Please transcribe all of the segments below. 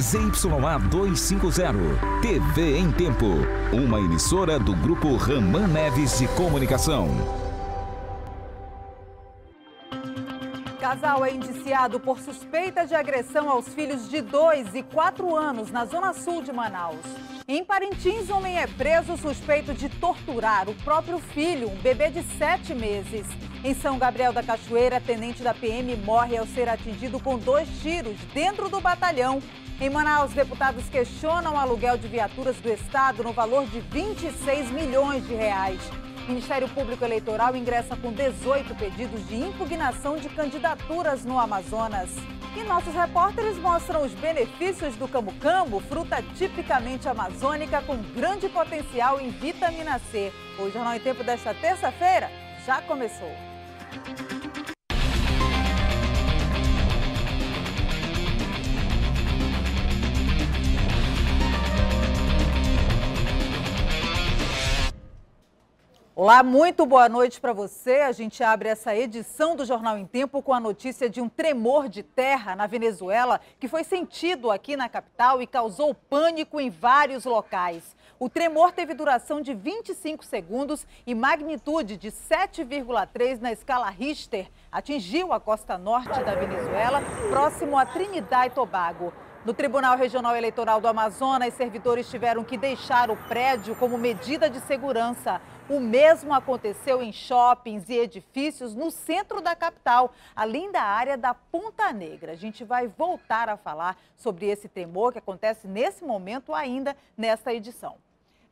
ZYA 250. TV em Tempo. Uma emissora do Grupo Raman Neves de Comunicação. Casal é indiciado por suspeita de agressão aos filhos de 2 e 4 anos na zona sul de Manaus. Em Parintins, homem é preso suspeito de torturar o próprio filho, um bebê de 7 meses. Em São Gabriel da Cachoeira, tenente da PM morre ao ser atingido com dois tiros dentro do batalhão em Manaus, deputados questionam o aluguel de viaturas do Estado no valor de 26 milhões de reais. O Ministério Público Eleitoral ingressa com 18 pedidos de impugnação de candidaturas no Amazonas. E nossos repórteres mostram os benefícios do cambucambo, fruta tipicamente amazônica com grande potencial em vitamina C. É o Jornal em Tempo desta terça-feira já começou. Olá, muito boa noite para você. A gente abre essa edição do Jornal em Tempo com a notícia de um tremor de terra na Venezuela que foi sentido aqui na capital e causou pânico em vários locais. O tremor teve duração de 25 segundos e magnitude de 7,3 na escala Richter. Atingiu a costa norte da Venezuela, próximo a Trinidad e Tobago. No Tribunal Regional Eleitoral do Amazonas, servidores tiveram que deixar o prédio como medida de segurança. O mesmo aconteceu em shoppings e edifícios no centro da capital, além da área da Ponta Negra. A gente vai voltar a falar sobre esse tremor que acontece nesse momento ainda nesta edição.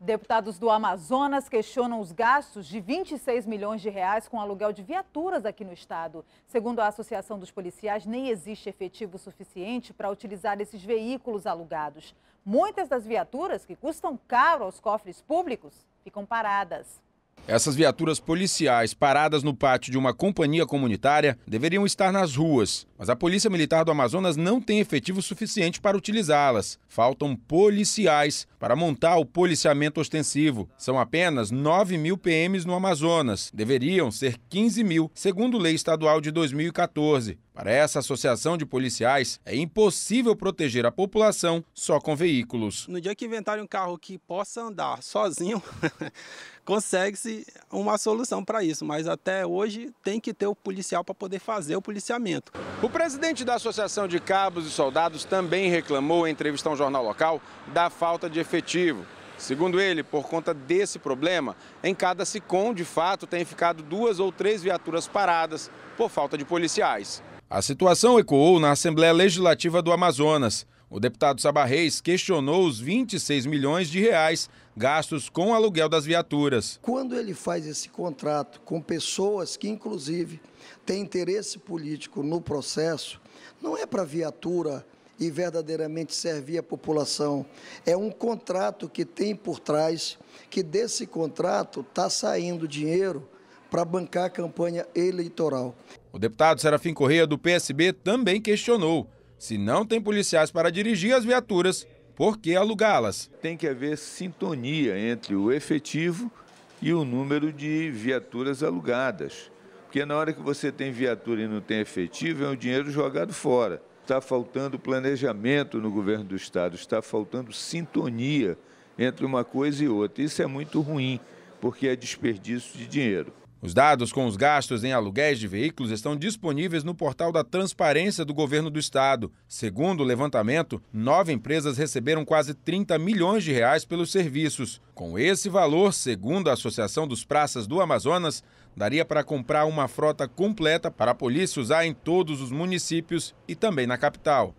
Deputados do Amazonas questionam os gastos de 26 milhões de reais com aluguel de viaturas aqui no estado. Segundo a Associação dos Policiais, nem existe efetivo suficiente para utilizar esses veículos alugados. Muitas das viaturas, que custam caro aos cofres públicos, ficam paradas. Essas viaturas policiais paradas no pátio de uma companhia comunitária deveriam estar nas ruas, mas a Polícia Militar do Amazonas não tem efetivo suficiente para utilizá-las. Faltam policiais para montar o policiamento ostensivo. São apenas 9 mil PMs no Amazonas. Deveriam ser 15 mil, segundo lei estadual de 2014. Para essa associação de policiais, é impossível proteger a população só com veículos. No dia que inventarem um carro que possa andar sozinho, consegue-se uma solução para isso, mas até hoje tem que ter o policial para poder fazer o policiamento. O presidente da Associação de Cabos e Soldados também reclamou em entrevista ao jornal local da falta de efetivo. Segundo ele, por conta desse problema, em cada SICOM, de fato, tem ficado duas ou três viaturas paradas por falta de policiais. A situação ecoou na Assembleia Legislativa do Amazonas. O deputado Sabarreis questionou os 26 milhões de reais gastos com o aluguel das viaturas. Quando ele faz esse contrato com pessoas que, inclusive, têm interesse político no processo, não é para viatura e verdadeiramente servir a população. É um contrato que tem por trás, que desse contrato está saindo dinheiro para bancar a campanha eleitoral. O deputado Serafim Correia, do PSB, também questionou se não tem policiais para dirigir as viaturas, por que alugá-las? Tem que haver sintonia entre o efetivo e o número de viaturas alugadas. Porque na hora que você tem viatura e não tem efetivo, é um dinheiro jogado fora. Está faltando planejamento no governo do Estado, está faltando sintonia entre uma coisa e outra. Isso é muito ruim, porque é desperdício de dinheiro. Os dados com os gastos em aluguéis de veículos estão disponíveis no portal da Transparência do Governo do Estado. Segundo o levantamento, nove empresas receberam quase 30 milhões de reais pelos serviços. Com esse valor, segundo a Associação dos Praças do Amazonas, daria para comprar uma frota completa para a polícia usar em todos os municípios e também na capital.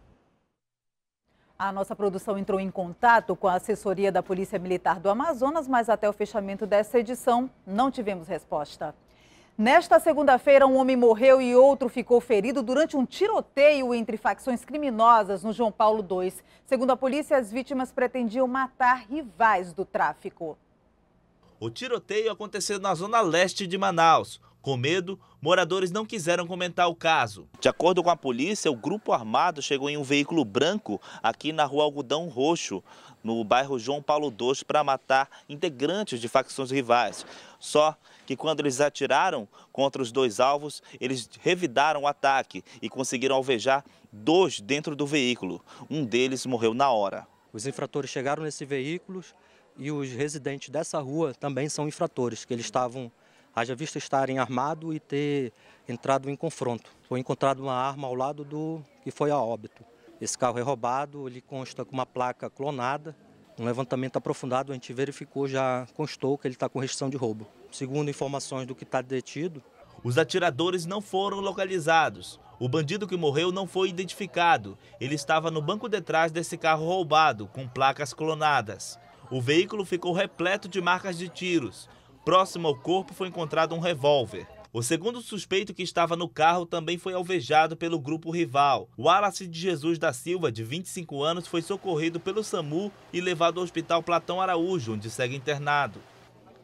A nossa produção entrou em contato com a assessoria da Polícia Militar do Amazonas, mas até o fechamento dessa edição não tivemos resposta. Nesta segunda-feira, um homem morreu e outro ficou ferido durante um tiroteio entre facções criminosas no João Paulo II. Segundo a polícia, as vítimas pretendiam matar rivais do tráfico. O tiroteio aconteceu na zona leste de Manaus. Com medo, moradores não quiseram comentar o caso. De acordo com a polícia, o grupo armado chegou em um veículo branco aqui na rua Algodão Roxo, no bairro João Paulo II, para matar integrantes de facções rivais. Só que quando eles atiraram contra os dois alvos, eles revidaram o ataque e conseguiram alvejar dois dentro do veículo. Um deles morreu na hora. Os infratores chegaram nesse veículo e os residentes dessa rua também são infratores, que eles estavam haja visto estarem armados e ter entrado em confronto. Foi encontrada uma arma ao lado do que foi a óbito. Esse carro é roubado, ele consta com uma placa clonada. Um levantamento aprofundado, a gente verificou, já constou que ele está com restrição de roubo. Segundo informações do que está detido. Os atiradores não foram localizados. O bandido que morreu não foi identificado. Ele estava no banco de trás desse carro roubado, com placas clonadas. O veículo ficou repleto de marcas de tiros. Próximo ao corpo foi encontrado um revólver. O segundo suspeito que estava no carro também foi alvejado pelo grupo rival. Wallace de Jesus da Silva, de 25 anos, foi socorrido pelo SAMU e levado ao Hospital Platão Araújo, onde segue internado.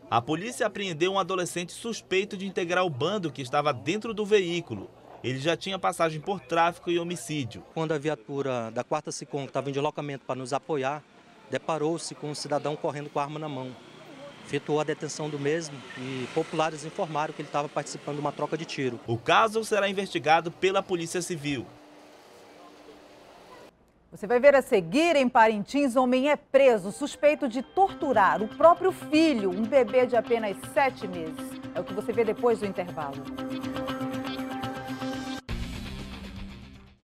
A polícia apreendeu um adolescente suspeito de integrar o bando que estava dentro do veículo. Ele já tinha passagem por tráfico e homicídio. Quando a viatura da quarta SICOM, estava em deslocamento para nos apoiar, deparou-se com um cidadão correndo com a arma na mão efetuou a detenção do mesmo e populares informaram que ele estava participando de uma troca de tiro. O caso será investigado pela Polícia Civil. Você vai ver a seguir em Parintins, homem é preso suspeito de torturar o próprio filho, um bebê de apenas sete meses. É o que você vê depois do intervalo.